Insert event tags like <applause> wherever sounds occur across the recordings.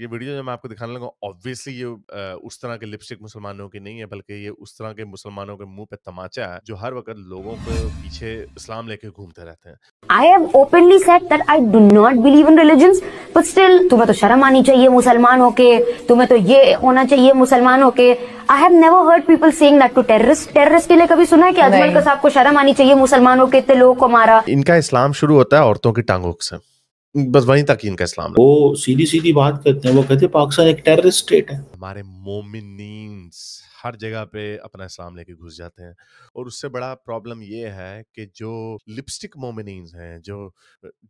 ये वीडियो जो मैं आपको दिखाने लगा ऑब्वियसली ये उस तरह के लिपस्टिक मुसलमानों की नहीं है बल्कि ये उस तरह के मुसलमानों के मुंह पे तमाचा है जो हर वक्त लोगों को पीछे इस्लाम लेके घूमते रहते हैं I have openly said that I do not believe in religion but still तुम्हें तो शर्म आनी चाहिए मुसलमान होके तुम्हें तो ये होना चाहिए मुसलमान होके I have never heard people saying that to terrorist terrorist के लिए कभी सुना है कि अजमल का साहब को शर्म आनी चाहिए मुसलमानों के इतने लोगों को मारा इनका इस्लाम शुरू होता है औरतों की टांगों से बस वहीं तक इनका इस्लाम वो सीधी सीधी बात करते हैं वो कहते हैं पाकिस्तान एक टेररिस्ट स्टेट है हमारे मोमिन हर जगह पे अपना इस्लाम लेके घुस जाते हैं और उससे बड़ा प्रॉब्लम ये है कि जो लिपस्टिक मोमिन हैं जो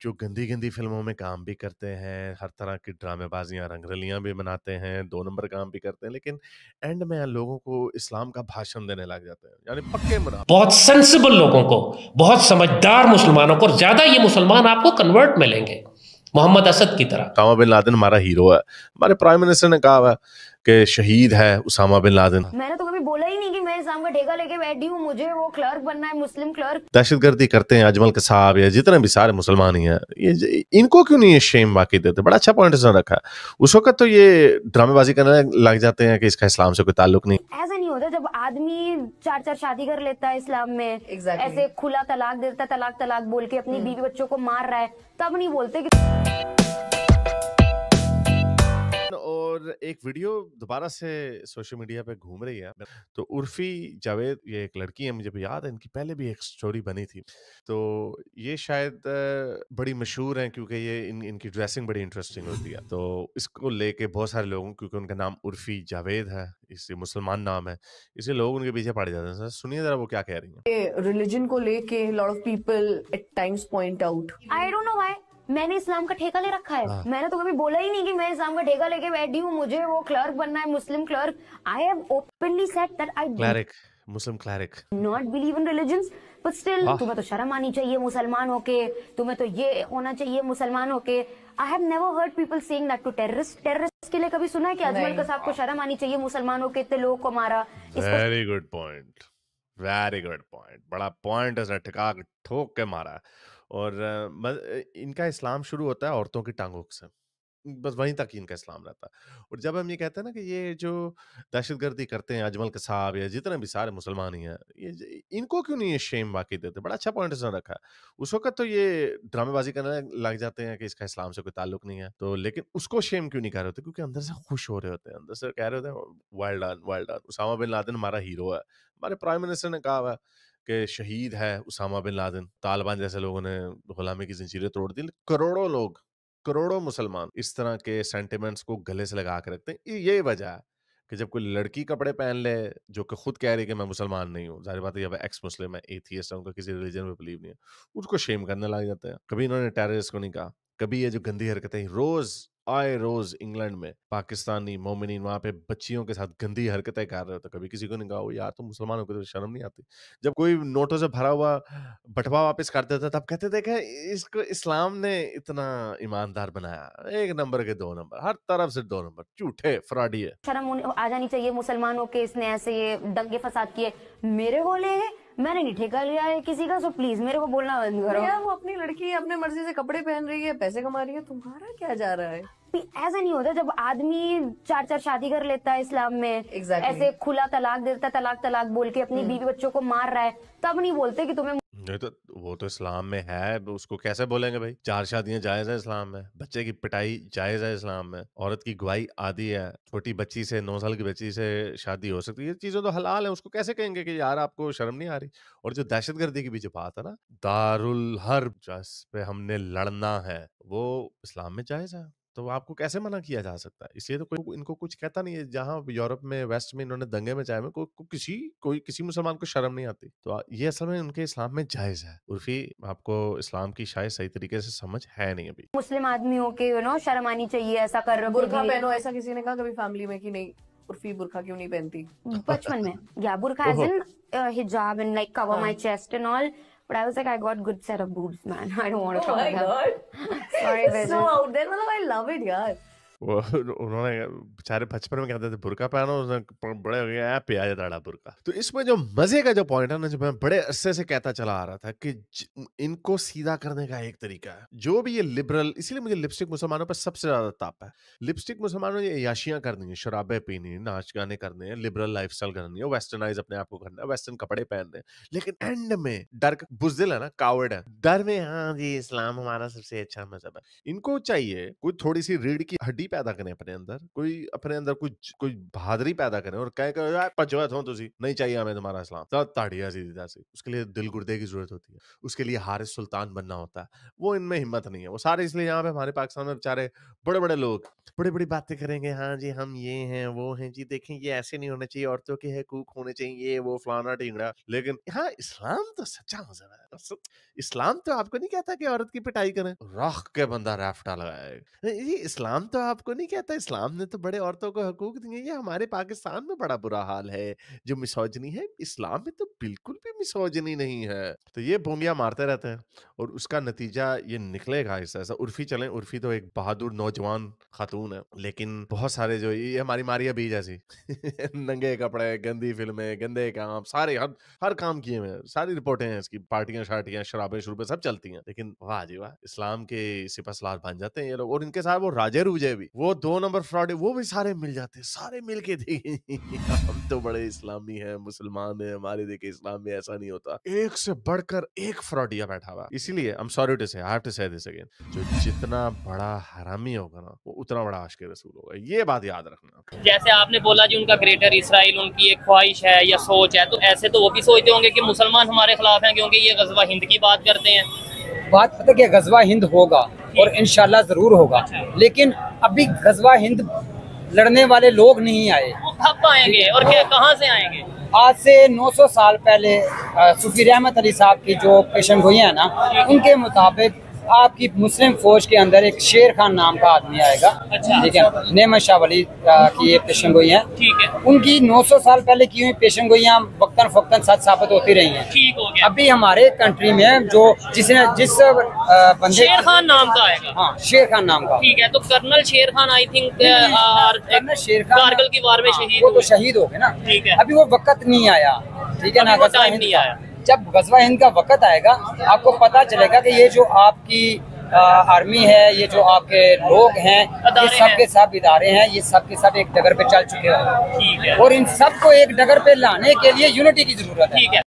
जो गंदी गंदी फिल्मों में काम भी करते हैं हर तरह की ड्रामेबाजियाँ रंगरलियाँ भी मनाते हैं दो नंबर काम भी करते हैं लेकिन एंड में लोगों को इस्लाम का भाषण देने लग जाते हैं यानी पक्के मना बहुत सेंसिबल लोगों को बहुत समझदार मुसलमानों को ज्यादा ये मुसलमान आपको कन्वर्ट मिलेंगे मोहम्मद असद की तरह उसामा बिन लादेन हमारा हीरो है हमारे प्राइम मिनिस्टर ने कहा कि शहीद है उसामा बिन लादेन मैंने तो कभी बोला ही नहीं कि मैं इस्लाम का ठेका लेके बैठी हूँ मुझे वो क्लर्क बनना है मुस्लिम क्लर्क दहशत गर्दी करते हैं अजमल के साहब या जितने भी सारे मुसलमान ही हैं ये इनको क्यों नहीं ये शेम बाकी देते बड़ा अच्छा पॉइंट उसने रखा उस वक्त तो ये ड्रामेबाजी करने लग जाते हैं कि इसका इस्लाम से कोई ताल्लुक नहीं ऐसा नहीं होता जब आदमी चार चार शादी कर लेता है इस्लाम में ऐसे खुला तलाक देता तलाक तलाक बोल के अपनी हम्म। बीवी बच्चों को मार रहा है तब नहीं बोलते की और एक वीडियो दोबारा से सोशल मीडिया पे घूम रही है तो उर्फी जावेद ये एक लड़की है मुझे भी याद है इनकी पहले भी एक स्टोरी बनी थी तो ये शायद बड़ी मशहूर हैं क्योंकि ये इन इनकी ड्रेसिंग बड़ी इंटरेस्टिंग होती है तो इसको लेके बहुत सारे लोगों क्योंकि उनका नाम उर्फी जावेद है इसलिए मुसलमान नाम है इसे लोग उनके पीछे पड़ जाते हैं सुनिए जरा वो क्या कह रही है रिलीजन को लेके lot of people at times point out I don't know why मैंने इस्लाम का ठेका ले रखा है आ, हाँ। मैंने तो कभी बोला ही नहीं कि मैं इस्लाम का ठेका लेके बैठी हूँ मुझे वो क्लर्क बनना है Muslim cleric I have openly said that I cleric Muslim cleric not believe in religion but still तुम्हें तो शर्म आनी चाहिए मुसलमान होके तुम्हें तो ये होना चाहिए मुसलमान होके I have never heard people saying that to terrorist terrorist के लिए कभी सुना है कि अजमल का साहब को हाँ। शर्म आनी चाहिए मुसलमान होके इतने लोगों को मारा very good point very good point बड़ा पॉइंट उसने ठोक के मारा और इनका इस्लाम शुरू होता है औरतों की टांगों से बस वहीं तक ही इनका इस्लाम रहता है और जब हम ये कहते हैं ना कि ये जो दहशत गर्दी करते हैं अजमल के साहब या जितने भी सारे मुसलमान ही हैं ये इनको क्यों नहीं ये शेम बाकी देते बड़ा अच्छा पॉइंट उसने रखा उस वक्त तो ये ड्रामेबाजी करने लग जाते हैं कि इसका इस्लाम से कोई ताल्लुक नहीं है तो लेकिन उसको शेम क्यों नहीं कह रहे होते क्योंकि अंदर से खुश हो रहे होते हैं अंदर से कह रहे होते हैं well done well done Osama bin Laden हमारा हीरो है हमारे प्राइम मिनिस्टर ने कहा हुआ है के शहीद है उसामा बिन लादन तालिबान जैसे लोगों ने गुलामी की जंजीरें तोड़ दी करोड़ों लोग करोड़ों मुसलमान इस तरह के सेंटिमेंट्स को गले से लगा के रखते हैं ये वजह है कि जब कोई लड़की कपड़े पहन ले जो कि खुद कह रही है कि मैं मुसलमान नहीं हूँ जाहिर बात है मैं एक्स मुस्लिम है एथियस्ट है उनका किसी रिलीजन में बिलीव नहीं है उसको शेम करने लग जाते हैं कभी इन्होंने टेररिस्ट को नहीं कहा कभी ये जो गंदी हरकतें रोज आए रोज इंग्लैंड में पाकिस्तानी मोमिन वहां पे बच्चियों के साथ गंदी हरकतें कर रहे तो कभी किसी को नहीं कहा यार तो मुसलमानों को तो शर्म नहीं आती जब कोई नोटों से भरा हुआ बटवा वापस कर देता तब कहते थे इसको इस्लाम ने इतना ईमानदार बनाया एक नंबर के दो नंबर हर तरफ से दो नंबर झूठे फ्रॉडी है शर्म आ जानी चाहिए मुसलमानों के इसने ऐसे ये दंगे फसाद किए मेरे बोले है मैंने नहीं ठेका लिया है किसी का सो प्लीज मेरे को बोलना बंद करो भैया वो अपनी लड़की अपने मर्जी से कपड़े पहन रही है पैसे कमा रही है तुम्हारा क्या जा रहा है ऐसा नहीं होता जब आदमी चार चार शादी कर लेता है इस्लाम में exactly. ऐसे खुला तलाक देता है तलाक तलाक बोल के अपनी हम्म। बीवी बच्चों को मार रहा है तब नहीं बोलते कि तुम्हें नहीं तो वो तो इस्लाम में है उसको कैसे बोलेंगे भाई चार शादियां जायज है इस्लाम में बच्चे की पिटाई जायज है इस्लाम में औरत की गुआई आदि है छोटी बच्ची से नौ साल की बच्ची से शादी हो सकती है ये चीजें तो हलाल है उसको कैसे कहेंगे कि यार आपको शर्म नहीं आ रही और जो गर्दी की भी जो बात है ना दारुल हर जिस पे हमने लड़ना है वो इस्लाम में जायज है तो आपको कैसे मना किया जा सकता है इसलिए तो कोई इनको कुछ कहता नहीं है जहाँ यूरोप में वेस्ट में इन्होंने दंगे में मचाए में को, को किसी कोई किसी मुसलमान को शर्म नहीं आती तो ये असल में उनके इस्लाम में जायज है उर्फी आपको इस्लाम की शायद सही तरीके से समझ है नहीं अभी मुस्लिम आदमी हो के यू नो शर्म आनी चाहिए ऐसा कर रहे बुरखा पहनो ऐसा किसी ने कहा कभी फैमिली में की नहीं उर्फी बुरखा क्यों नहीं पहनती बचपन में या बुरखा as an hijab and like cover my chest and all But I was like, I got good set of boobs, man. <laughs> I don't want to oh talk about that. <laughs> Sorry, this so out there. I love it, yeah. वो उन्होंने बेचारे बचपन में कहते थे बुरका पहनो बड़े हो गया पे आ जाता बुरका तो इसमें जो मजे का जो पॉइंट है ना जो मैं बड़े अरसे से कहता चला आ रहा था कि इनको सीधा करने का एक तरीका है जो भी ये लिबरल इसलिए मुझे लिपस्टिक मुसलमानों पर सबसे ज्यादा ताप है लिपस्टिक मुसलमानों ने याशियां करनी है शराबें पीनी है नाच गाने करने हैं लिबरल लाइफ करनी है वेस्टर्नाइज अपने आप को करना है वेस्टर्न कपड़े पहनने लेकिन एंड में डर बुजदिल है ना कावड़ है डर में हाँ जी इस्लाम हमारा सबसे अच्छा मजहब है इनको चाहिए कुछ थोड़ी सी रीढ़ की हड्डी ਗਰੀਬੀ ਪੈਦਾ ਕਰੇ ਆਪਣੇ ਅੰਦਰ ਕੋਈ ਆਪਣੇ ਅੰਦਰ ਕੁਝ ਕੋਈ ਬਹਾਦਰੀ पैदा करें और कह कर पचवत हो तुझी नहीं चाहिए हमें तुम्हारा इस्लाम तब तो ताड़िया सीधा सी उसके लिए दिल गुर्दे की जरूरत होती है उसके लिए हारिस सुल्तान बनना होता है वो इनमें हिम्मत नहीं है वो सारे इसलिए यहाँ पे हमारे पाकिस्तान में बेचारे बड़े बड़े लोग बड़ी बड़ी बातें करेंगे हाँ जी हम ये हैं वो हैं जी देखें ये ऐसे नहीं होने चाहिए औरतों के हकूक होने चाहिए ये वो फलाना ढींगड़ा लेकिन यहाँ इस्लाम तो सच्चा मजहब है तो इस्लाम तो आपको नहीं कहता कि औरत की पिटाई करें राख के बंदा राफ्टा लगाए इस्लाम तो आपको नहीं कहता इस्लाम ने तो बड़े औरतों को हकूक दिए ये हमारे पाकिस्तान में बड़ा बुरा हाल है जो मिसोजनी है इस्लाम में तो बिल्कुल भी मिसोजनी नहीं है तो ये भूमिया मारते रहते हैं और उसका नतीजा ये निकलेगा ऐसा ऐसा उर्फी चले उर्फी तो एक बहादुर नौजवान खातून है लेकिन बहुत सारे जो ये हमारी मारिया बी जैसी <laughs> नंगे कपड़े गंदी फिल्में गंदे काम सारे हर हर काम किए हुए सारी रिपोर्टें हैं इसकी पार्टियां शार्टियां शराबे शुरूबे सब चलती हैं लेकिन वाह जी वाह इस्लाम के सिपा बन जाते हैं ये लोग और इनके साथ वो राजे रूजे भी भी वो दो नंबर फ्रॉड है वो भी सारे मिल जाते हैं सारे मिल के देखें <laughs> हम तो बड़े इस्लामी हैं मुसलमान हैं हमारे देखे इस्लाम में ऐसा नहीं होता एक से बढ़कर एक फ्रॉडिया बैठा हुआ इसीलिए I am sorry to say have to say this again जो जितना बड़ा हरामी होगा ना वो उतना बड़ा आश के रसूल होगा ये बात याद रखना जैसे आपने बोला जी उनका ग्रेटर इसराइल उनकी एक ख्वाहिश है या सोच है तो ऐसे तो वो भी सोचते होंगे की मुसलमान हमारे खिलाफ है क्योंकि ये गजबा हिंद की बात करते हैं बात पता क्या गजवा हिंद होगा और इन जरूर होगा अच्छा। लेकिन अभी गजवा हिंद लड़ने वाले लोग नहीं आए कब आएंगे और क्या हाँ। कहाँ से आएंगे आज से 900 साल पहले सूफी रहमत अली साहब की जो पेशन हुई है ना उनके मुताबिक आपकी मुस्लिम फौज के अंदर एक शेर खान नाम का आदमी आएगा अच्छा। ठीक है नेमत शाह वली की ये पेशन गोई है ठीक है उनकी 900 साल पहले की हुई पेशन गोईया वक्ता फक्ता साथ साबित होती रही हैं ठीक हो गया अभी हमारे कंट्री में जो जिसने जिस बंदे शेर खान नाम का आएगा हाँ शेर खान नाम का ठीक है तो कर्नल शेर खान आई थिंक शेर खान कारगिल की वार में हाँ, शहीद वो तो शहीद हो गए ना ठीक है अभी वो वक्त नहीं आया ठीक है ना टाइम नहीं आया जब गजवा हिंद का वक़्त आएगा आपको पता चलेगा कि ये जो आपकी आर्मी है ये जो आपके लोग हैं ये सब के सब इदारे हैं ये सब के सब एक डगर पे चल चुके हैं और इन सबको एक डगर पे लाने के लिए यूनिटी की जरूरत है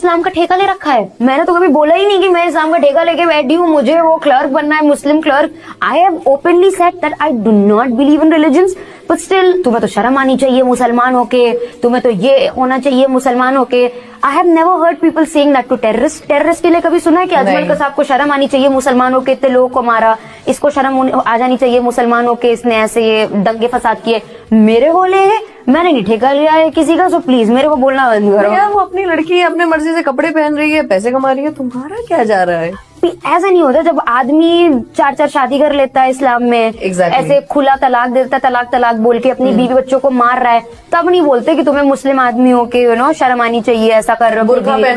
इस्लाम का ठेका ले रखा है मैंने तो कभी बोला ही नहीं कि मैं इस्लाम का ठेका लेके बैठी हूँ मुझे वो क्लर्क बनना है Muslim cleric I have openly said that I do not believe in religion but still तुम्हें तो शर्म आनी चाहिए मुसलमान होके तुम्हें तो ये होना चाहिए मुसलमान होके I have never heard people saying that to terrorist terrorist के लिए कभी सुना है कि अजमल का साहब को शर्म आनी चाहिए मुसलमानों के इतने लोगों को मारा इसको शर्म आ जानी चाहिए मुसलमानों के इसने ऐसे ये दंगे फसाद किए मेरे होले है मैंने नहीं ठेका लिया है किसी का सो प्लीज मेरे को बोलना बंद करो यार वो अपनी लड़की है अपने मर्जी से कपड़े पहन रही है पैसे कमा रही है तुम्हारा क्या जा रहा है ऐसा नहीं होता जब आदमी चार चार शादी कर लेता है इस्लाम में exactly. ऐसे खुला तलाक देता है तलाक तलाक बोल के अपनी हम्म। बीवी बच्चों को मार रहा है तब नहीं बोलते कि तुम्हें मुस्लिम आदमी हो के यू नो शर्म आनी चाहिए ऐसा कर रहे हो